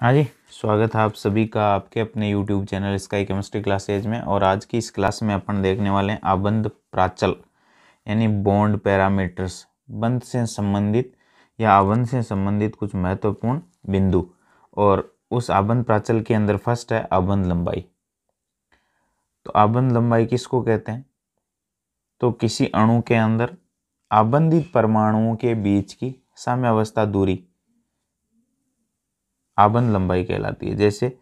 हाँ जी स्वागत है आप सभी का आपके अपने YouTube channel sky chemistry classes में और आज की इस क्लास में अपन देखने वाले हैं आबंध प्राचल यानी बॉन्ड पैरामीटर्स बंध से संबंधित या आबंध से संबंधित कुछ महत्वपूर्ण बिंदु और उस आबंध प्राचल के अंदर फर्स्ट है आबंध लंबाई तो आबंध लंबाई किसको कहते हैं तो किसी अणु के अंदर आबंधित परमाणुओं के बीच की साम्यावस्था दूरी आबंद लंबाई कहलाती है जैसे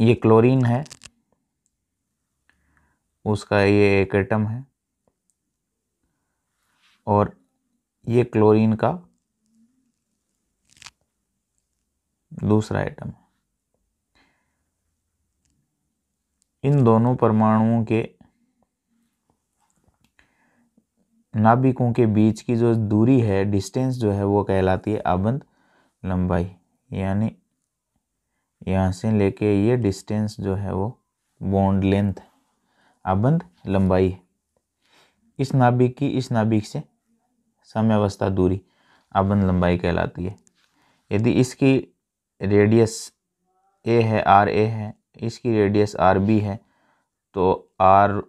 ये क्लोरीन है उसका ये एक एटम है और ये क्लोरीन का दूसरा एटम है इन दोनों परमाणुओं के नाभिकों के बीच की जो दूरी है डिस्टेंस जो है वो कहलाती है आबंध लंबाई यानी यहाँ से लेके ये डिस्टेंस जो है वो बॉन्ड लेंथ आबंद लंबाई है इस नाभिक की इस नाभिक से अवस्था दूरी आबंद लंबाई कहलाती है यदि इसकी रेडियस ए है आर ए है इसकी रेडियस आर बी है तो R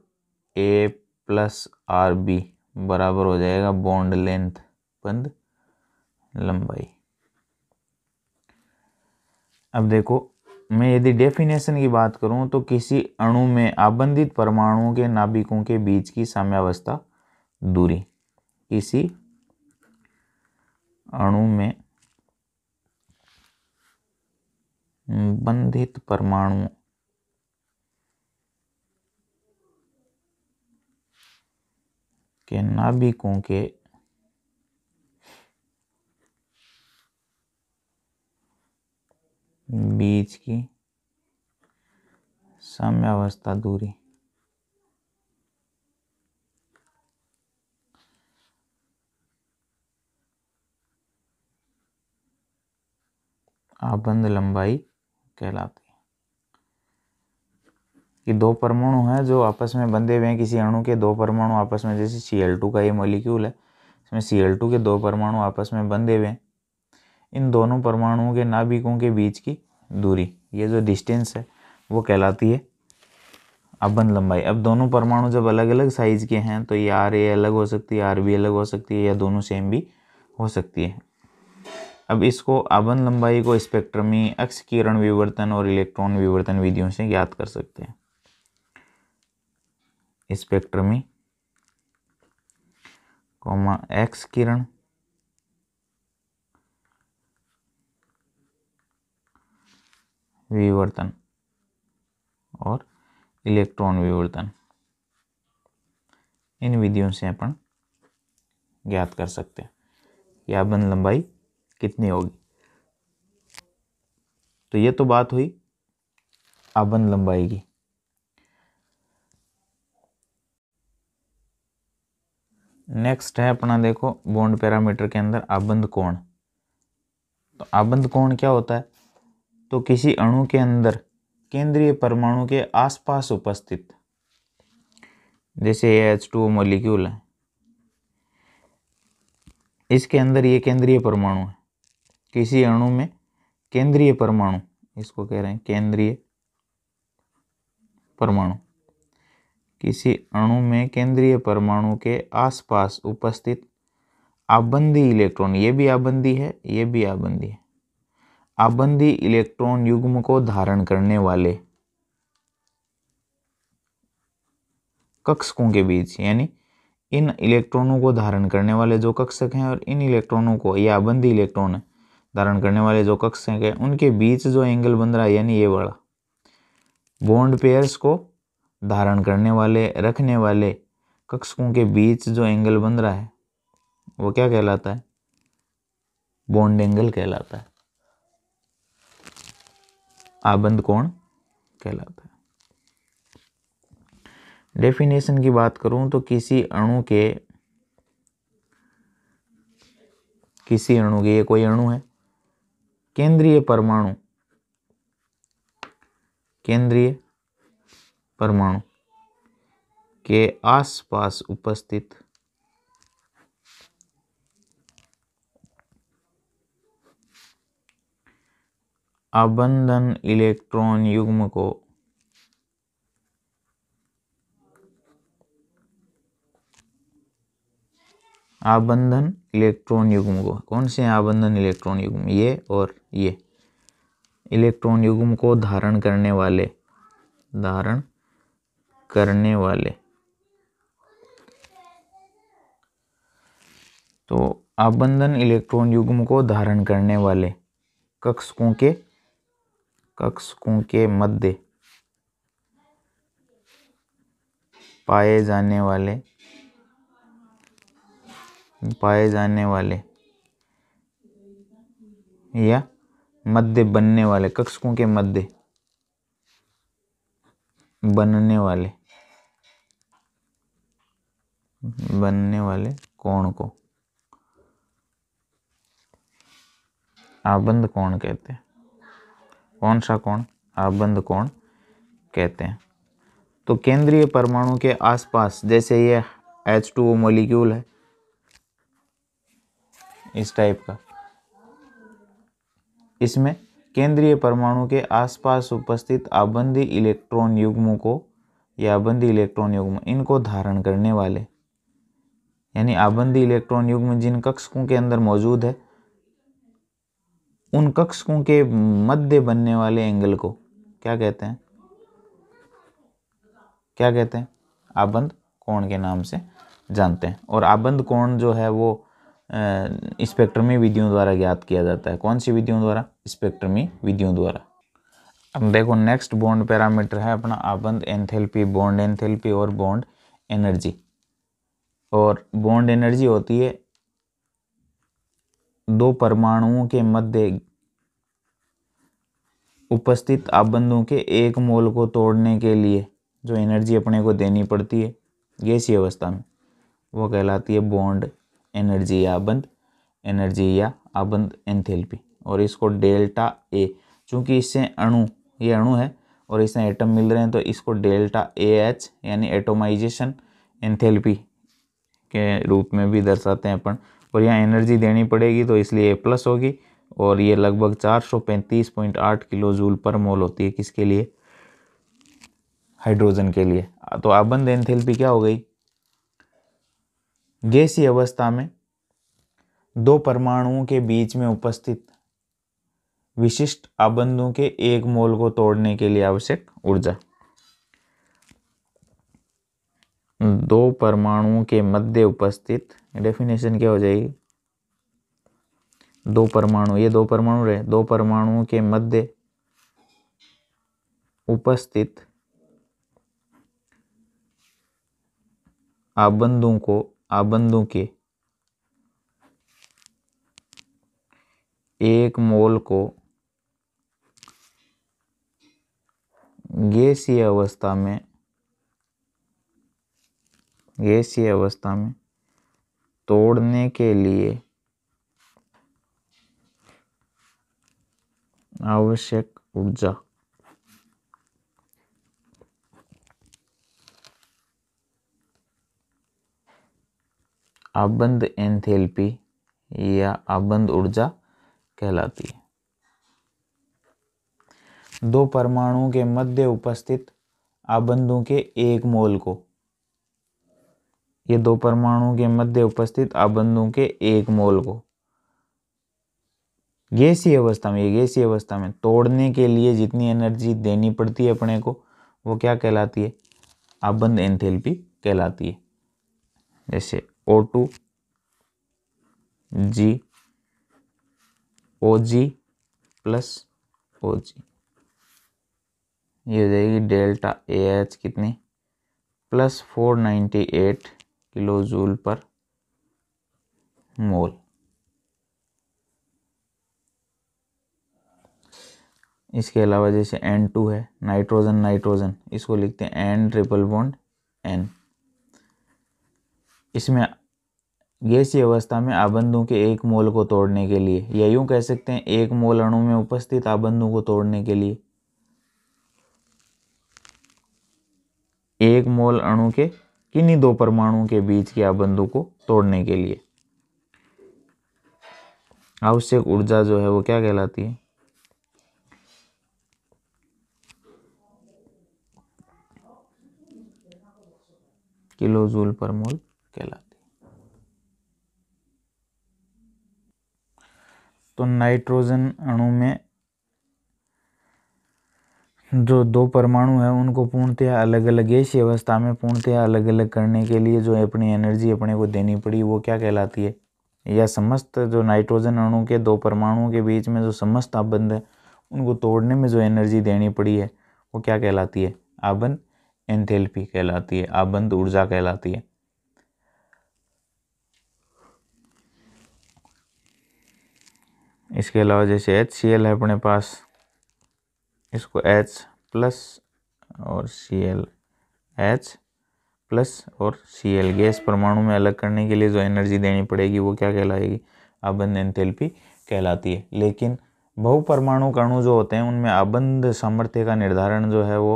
A plus R B बराबर हो जाएगा बॉन्ड लेंथ बंद लंबाई अब देखो मैं यदि डेफिनेशन की बात करूं तो किसी अणु में आबंधित परमाणुओं के नाभिकों के बीच की साम्यावस्था दूरी किसी अणु में बंधित परमाणुओं के नाभिकों के बीच की साम्यावस्था दूरी आबंध लंबाई कहलाती कि दो परमाणु हैं जो आपस में बंधे हुए हैं किसी अणु के दो परमाणु आपस में जैसे सी एल टू का ये मॉलिक्यूल है इसमें सी एल टू के दो परमाणु आपस में बंधे हुए हैं इन दोनों परमाणुओं के नाभिकों के बीच की दूरी ये जो डिस्टेंस है वो कहलाती है अबन लंबाई अब दोनों परमाणु जब अलग अलग साइज के हैं तो ये आर ए अलग हो सकती है आर बी अलग हो सकती है या दोनों सेम भी हो सकती है अब इसको अबन लंबाई को स्पेक्ट्रमी अक्ष किरण विवर्तन और इलेक्ट्रॉन विवर्तन विधियों से ज्ञात कर सकते हैं स्पेक्ट्रमी कॉमा एक्स किरण विवर्तन और इलेक्ट्रॉन विवर्तन इन विधियों से अपन ज्ञात कर सकते हैं कि आबंद लंबाई कितनी होगी तो ये तो बात हुई आबंद लंबाई की नेक्स्ट है अपना देखो बॉन्ड पैरामीटर के अंदर आबंध कोण तो आबंध कोण क्या होता है तो किसी अणु के अंदर केंद्रीय परमाणु के आसपास उपस्थित जैसे एच टू मोलिक्यूल है इसके अंदर ये केंद्रीय परमाणु है किसी अणु में केंद्रीय परमाणु इसको कह रहे हैं केंद्रीय परमाणु किसी अणु में केंद्रीय परमाणु के आसपास उपस्थित आबंदी इलेक्ट्रॉन ये भी आबंदी है ये भी आबंदी है आबंधी इलेक्ट्रॉन युग्म को धारण करने वाले कक्षकों के बीच यानी इन इलेक्ट्रॉनों को धारण करने वाले जो कक्षक हैं और इन इलेक्ट्रॉनों को या आबंधी इलेक्ट्रॉन धारण करने वाले जो कक्षक हैं उनके बीच जो एंगल बन रहा है यानी ये वाला बॉन्ड पेयर्स को धारण करने वाले रखने वाले कक्षकों के बीच जो एंगल बन रहा है वो क्या कहलाता है बॉन्ड एंगल कहलाता है आबंद कोण कहलाता है डेफिनेशन की बात करूं तो किसी अणु के किसी अणु के ये कोई अणु है केंद्रीय परमाणु केंद्रीय परमाणु के आसपास उपस्थित अबंधन इलेक्ट्रॉन युग्म को आबंधन इलेक्ट्रॉन युग्म को कौन से हैं आबंधन इलेक्ट्रॉन युग्म ये और ये इलेक्ट्रॉन युग्म को धारण करने वाले धारण करने वाले तो आबंधन इलेक्ट्रॉन युग्म को धारण करने वाले कक्षकों के कक्षकों के मध्य पाए जाने वाले पाए जाने वाले या मध्य बनने वाले कक्षकों के मध्य बनने वाले बनने वाले कोण को आबंद कोण कहते हैं कौन सा कोण आबंद कोण कहते हैं तो केंद्रीय परमाणु के आसपास जैसे ये एच टू मोलिक्यूल है इस टाइप का इसमें केंद्रीय परमाणु के आसपास उपस्थित आबंधी इलेक्ट्रॉन युग्मों को या आबंधी इलेक्ट्रॉन युग्म इनको धारण करने वाले यानी आबंधी इलेक्ट्रॉन युग्म जिन कक्षकों के अंदर मौजूद है उन कक्षकों के मध्य बनने वाले एंगल को क्या कहते हैं क्या कहते हैं आबंद कोण के नाम से जानते हैं और आबंद कोण जो है वो स्पेक्ट्रमी विधियों द्वारा ज्ञात किया जाता है कौन सी विधियों द्वारा स्पेक्ट्रमी विधियों द्वारा अब देखो नेक्स्ट बॉन्ड पैरामीटर है अपना आबंद एंथेल्पी बॉन्ड एंथेल्पी और बॉन्ड एनर्जी और बॉन्ड एनर्जी होती है दो परमाणुओं के मध्य उपस्थित आबंधों के एक मोल को तोड़ने के लिए जो एनर्जी अपने को देनी पड़ती है गैसी अवस्था में वो कहलाती है बॉन्ड एनर्जी या आबंध एनर्जी या आबंध एंथेल्पी और इसको डेल्टा ए चूंकि इससे अणु ये अणु है और इससे एटम मिल रहे हैं तो इसको डेल्टा ए एच यानी एटोमाइजेशन एंथेल्पी के रूप में भी दर्शाते हैं अपन और यहाँ एनर्जी देनी पड़ेगी तो इसलिए प्लस होगी और ये लगभग 435.8 किलो जूल पर मोल होती है किसके लिए हाइड्रोजन के लिए तो आबंद एंथेल्पी क्या हो गई गैसी अवस्था में दो परमाणुओं के बीच में उपस्थित विशिष्ट आबंधों के एक मोल को तोड़ने के लिए आवश्यक ऊर्जा दो परमाणुओं के मध्य उपस्थित डेफिनेशन क्या हो जाएगी दो परमाणु ये दो परमाणु रहे दो परमाणुओं के मध्य उपस्थित आबंधों को आबंधों के एक मोल को गैसीय अवस्था में गैसीय अवस्था में तोड़ने के लिए आवश्यक ऊर्जा आबंद एंथेल्पी या आबंद ऊर्जा कहलाती है दो परमाणुओं के मध्य उपस्थित आबंधों के एक मोल को ये दो परमाणु के मध्य उपस्थित आबंधों के एक मोल को गैसीय अवस्था में ये गैसीय अवस्था में तोड़ने के लिए जितनी एनर्जी देनी पड़ती है अपने को वो क्या कहलाती है आबंध एंथेल्पी कहलाती है जैसे ओ टू जी ओ जी प्लस ओ जी ये हो जाएगी डेल्टा ए एच कितनी plus four ninety eight kilo joule पर मोल इसके अलावा जैसे एन टू है नाइट्रोजन नाइट्रोजन इसको लिखते हैं एन ट्रिपल बॉन्ड एन इसमें गैसीय अवस्था में आबंधों के एक मोल को तोड़ने के लिए या यूं कह सकते हैं एक मोल अणु में उपस्थित आबंधों को तोड़ने के लिए एक मोल अणु के इन्हीं दो परमाणुओं के बीच के आबंधों को तोड़ने के लिए आवश्यक ऊर्जा जो है वो क्या कहलाती है किलो जूल पर मोल कहलाती है तो नाइट्रोजन अणु में जो दो परमाणु हैं उनको पूर्णतया अलग अलग ऐसी अवस्था में पूर्णतया अलग अलग करने के लिए जो अपनी एनर्जी अपने को देनी पड़ी वो क्या कहलाती है या समस्त जो नाइट्रोजन अणु के दो परमाणुओं के बीच में जो समस्त आबंध है उनको तोड़ने में जो एनर्जी देनी पड़ी है वो क्या कहलाती है आबंध एंथेल्पी कहलाती है आबंध ऊर्जा कहलाती है इसके अलावा जैसे एच सी एल है अपने पास इसको एच प्लस और सी एल एच प्लस और सी एल गैस परमाणु में अलग करने के लिए जो एनर्जी देनी पड़ेगी वो क्या कहलाएगी आबंध एंथेल्पी कहलाती है लेकिन बहुपरमाणु कणु जो होते हैं उनमें आबंद सामर्थ्य का निर्धारण जो है वो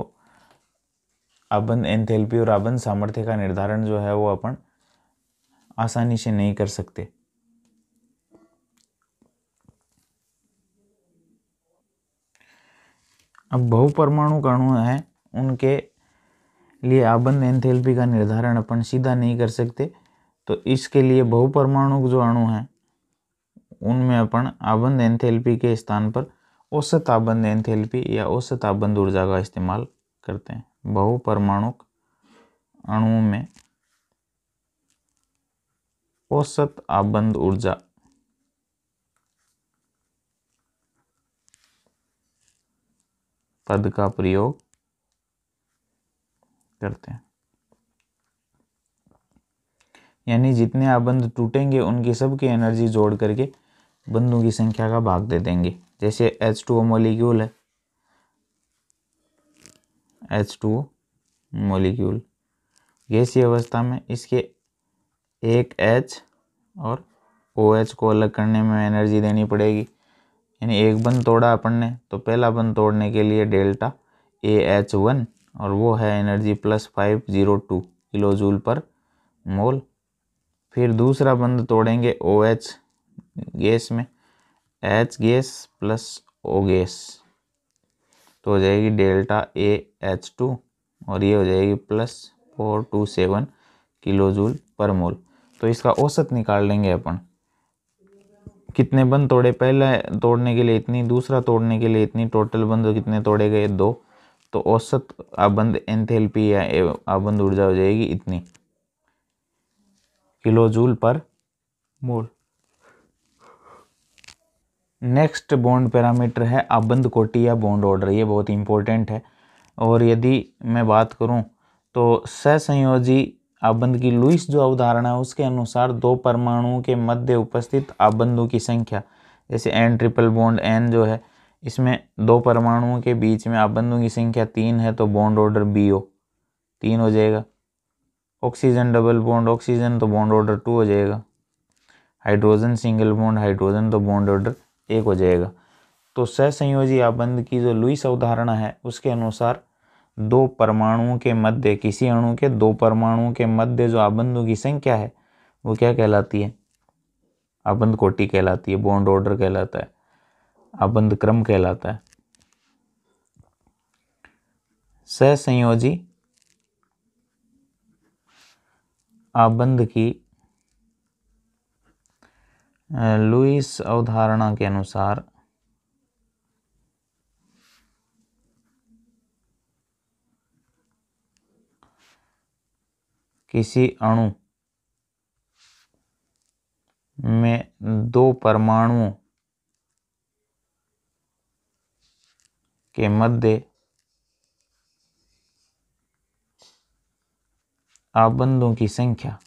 आबंध एंथेल्पी और आबंध सामर्थ्य का निर्धारण जो है वो अपन आसानी से नहीं कर सकते अब बहुपरमाणु कणु हैं उनके लिए आबंद एंथेल्पी का निर्धारण अपन सीधा नहीं कर सकते तो इसके लिए बहुपरमाणु जो अणु हैं उनमें अपन आबंद एंथेल्पी के स्थान पर औसत आबंद एंथेल्पी या औसत आबंद ऊर्जा का इस्तेमाल करते हैं बहुपरमाणुक अणुओं में औसत आबंद ऊर्जा पद का प्रयोग करते हैं यानी जितने आबंध टूटेंगे उनकी सबकी एनर्जी जोड़ करके बंधों की संख्या का भाग दे देंगे जैसे एच टू ओ मोलिक्यूल है एच टू ओ मोलिक्यूल गैसीय अवस्था में इसके एक एच और ओ OH एच को अलग करने में एनर्जी देनी पड़ेगी यानी एक बंद तोड़ा अपन ने तो पहला बंद तोड़ने के लिए डेल्टा ए एच वन और वो है energy plus five zero two kilo joule पर मोल फिर दूसरा बंद तोड़ेंगे ओ एच गैस में H gas plus O gas तो हो जाएगी डेल्टा ए एच टू और ये हो जाएगी plus four two seven kilo joule पर मोल तो इसका औसत निकाल लेंगे अपन कितने बंद तोड़े पहला तोड़ने के लिए इतनी दूसरा तोड़ने के लिए इतनी टोटल बंद कितने तोड़े गए दो तो औसत आबंद एंथेल्पी या आबंद ऊर्जा हो जाएगी इतनी किलो जूल पर मोल नेक्स्ट बॉन्ड पैरामीटर है आबंद कोटी या बॉन्ड ऑर्डर ये बहुत इंपॉर्टेंट है और यदि मैं बात करूं तो सहसंयोजी आबंद की लुइस जो अवधारणा है उसके अनुसार दो परमाणुओं के मध्य उपस्थित आबंधों की संख्या जैसे एन ट्रिपल बॉन्ड एन जो है इसमें दो परमाणुओं के बीच में आबंधों की संख्या तीन है तो बॉन्ड ऑर्डर बी ओ तीन हो जाएगा ऑक्सीजन डबल बॉन्ड ऑक्सीजन तो बॉन्ड ऑर्डर टू हो जाएगा हाइड्रोजन सिंगल बॉन्ड हाइड्रोजन तो बॉन्ड ऑर्डर एक हो जाएगा तो सहसंयोजी आबंध की जो लुइस अवधारणा है उसके अनुसार दो परमाणुओं के मध्य किसी अणु के दो परमाणुओं के मध्य जो आबंधों की संख्या है वो क्या कहलाती है आबंध कोटि कहलाती है बॉन्ड ऑर्डर कहलाता है आबंध क्रम कहलाता है सहसंयोजी आबंध की लुइस अवधारणा के अनुसार किसी अणु में दो परमाणुओं के मध्य आबंधों की संख्या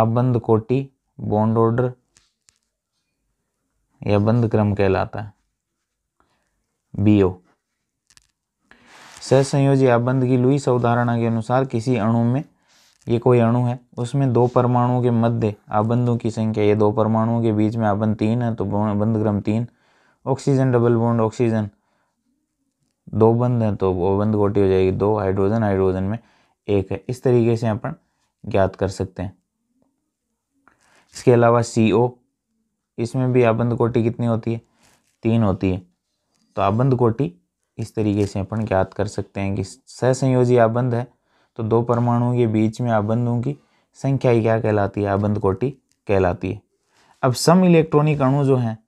आबंध कोटि बॉन्ड ऑर्डर या बंद क्रम कहलाता है बीओ सहसंयोजी आबंदगी लुईस अवधारणा के अनुसार किसी अणु में ये कोई अणु है उसमें दो परमाणुओं के मध्य आबंधों की संख्या ये दो परमाणुओं के बीच में आबंध तीन है तो बंद क्रम तीन ऑक्सीजन डबल बॉन्ड ऑक्सीजन दो बंद हैं तो वो बंद कोटि हो जाएगी दो हाइड्रोजन हाइड्रोजन में एक है इस तरीके से अपन ज्ञात कर सकते हैं इसके अलावा सी ओ इसमें भी आबंध कोटि कितनी होती है तीन होती है तो आबंध कोटि इस तरीके से अपन ज्ञात कर सकते हैं कि सहसंयोजी आबंध है तो दो परमाणुओं के बीच में आबंधों की संख्या ही क्या कहलाती है आबंध कोटि कहलाती है अब सम इलेक्ट्रॉनिक अणु जो हैं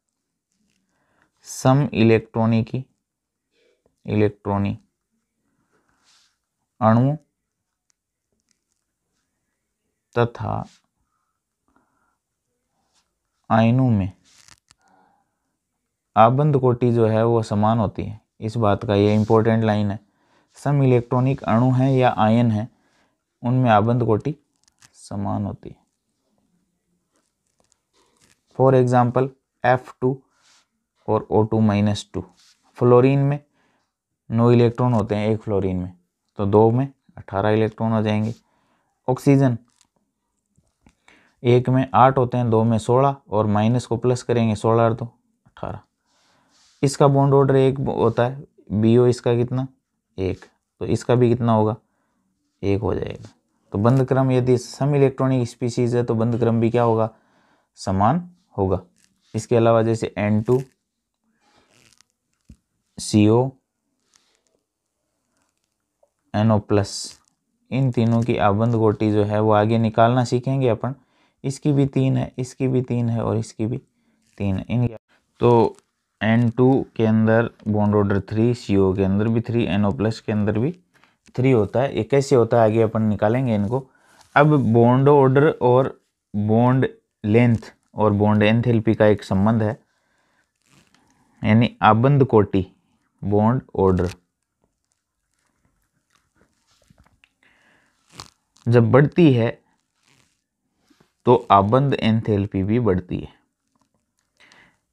सम इलेक्ट्रॉनिकी इलेक्ट्रॉनिक अणु तथा आयनों में आबंध कोटि जो है वो समान होती है इस बात का ये इम्पोर्टेंट लाइन है सम इलेक्ट्रॉनिक अणु हैं या आयन हैं उनमें आबंद कोटि समान होती है फॉर एग्जाम्पल एफ टू और O two minus two fluorine में नौ इलेक्ट्रॉन होते हैं एक फ्लोरिन में तो दो में अठारह इलेक्ट्रॉन हो जाएंगे ऑक्सीजन एक में आठ होते हैं दो में सोलह और माइनस को प्लस करेंगे सोलह और दो अठारह इसका बॉन्ड ऑर्डर एक होता है बी ओ इसका कितना एक तो इसका भी कितना होगा एक हो जाएगा तो बंद क्रम यदि सम इलेक्ट्रॉनिक स्पीसीज है तो बंद क्रम भी क्या होगा समान होगा इसके अलावा जैसे N two C O N O plus इन तीनों की आबंद गोटी जो है वो आगे निकालना सीखेंगे अपन इसकी भी तीन है इसकी भी तीन है और इसकी भी तीन है इन तो एन टू के अंदर bond order three C O के अंदर भी थ्री एन ओ प्लस के अंदर भी थ्री होता है ये कैसे होता है आगे अपन निकालेंगे इनको अब बॉन्ड ऑर्डर और बॉन्ड लेंथ और बॉन्ड एनथेलपी का एक संबंध है यानी आबंद कोटि बॉन्ड ऑर्डर जब बढ़ती है तो आबंद एनथेल्पी भी बढ़ती है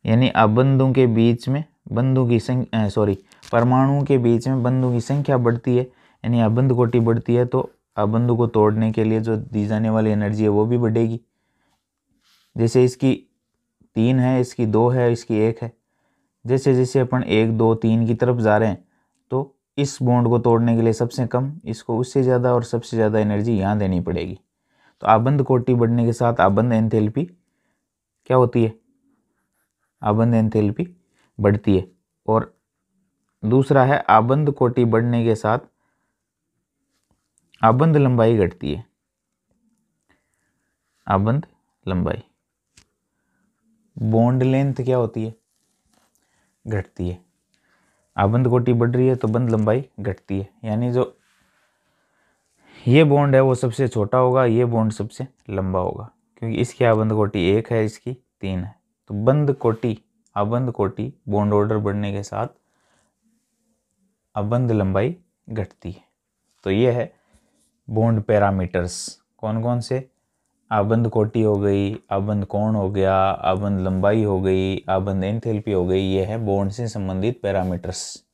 यानी अबंधों के बीच में बंधु की संख्या सॉरी परमाणुओं के बीच में बंधु की संख्या बढ़ती है यानी अबंध कोटि बढ़ती है तो अबंधु को तोड़ने के लिए जो दी जाने वाली एनर्जी है वो भी बढ़ेगी जैसे इसकी तीन है इसकी दो है इसकी एक है जैसे जैसे अपन एक दो तीन की तरफ जा रहे हैं तो इस बॉन्ड को तोड़ने के लिए सबसे कम इसको उससे ज़्यादा और सबसे ज़्यादा एनर्जी यहाँ देनी पड़ेगी तो आबंध कोटि बढ़ने के साथ आबंध एंथेल्पी क्या होती है आबंद एंथेल्पी बढ़ती है और दूसरा है आबंद कोटि बढ़ने के साथ आबंद लंबाई घटती है आबंद लंबाई बॉन्ड लेंथ क्या होती है घटती है आबंद कोटि बढ़ रही है तो बंद लंबाई घटती है यानी जो ये बॉन्ड है वो सबसे छोटा होगा ये बॉन्ड सबसे लंबा होगा क्योंकि इसकी आबंद कोटि एक है इसकी तीन है तो बंद कोटि अबंद कोटि बॉन्ड ऑर्डर बढ़ने के साथ अबंद लंबाई घटती है तो ये है बॉन्ड पैरामीटर्स कौन कौन से आबंद कोटि हो गई आबंद कोण हो गया आबंद लंबाई हो गई आबंद एंथेल्पी हो गई ये है बॉन्ड से संबंधित पैरामीटर्स